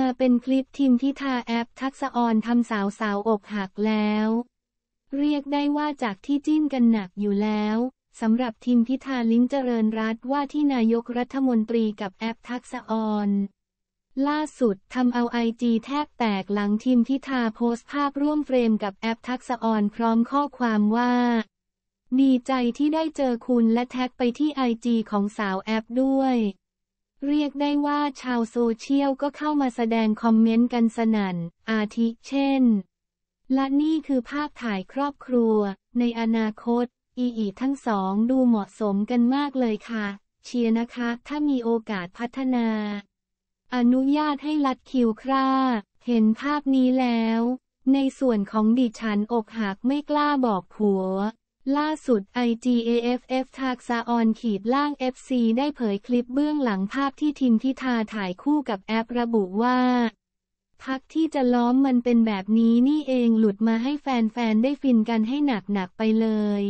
มาเป็นคลิปทิมพิธาแอปทักษออนทำสาวสาวอกหักแล้ว เรียกได้ว่าจากที่จิ้นกันหนักอยู่แล้วสำหรับทิมพิธาลิ้งเจริญรัตว่าที่นายกรัฐมนตรีกับแอปทักษออนล่าสุดทำเอาไอจีแทบแตกหลังทีมพิธาโพสต์ภาพร่วมเฟรมกับแอปทักษออนพร้อมข้อความว่า ดีใจที่ได้เจอคุณและแท็กไปที่ไอจีของสาวแอปด้วยเรียกได้ว่าชาวโซเชียลก็เข้ามาแสดงคอมเมนต์กันสนัน่น อาทิเช่นและนี่คือภาพถ่ายครอบครัว ในอนาคต อีอีทั้งสองดูเหมาะสมกันมากเลยค่ะ เชียร์นะคะ ถ้ามีโอกาสพัฒนา อนุญาตให้ลัดคิวคร่า เห็นภาพนี้แล้ว ในส่วนของดิฉันอกหักไม่กล้าบอกผัวล่าสุด IGAFF ทากซาออนขีดล่าง FC ได้เผยคลิปเบื้องหลังภาพที่ทิมพิธาถ่ายคู่กับแอประบุว่า พักที่จะล้อมมันเป็นแบบนี้นี่เองหลุดมาให้แฟน ๆ ได้ฟินกันให้หนักๆ ไปเลย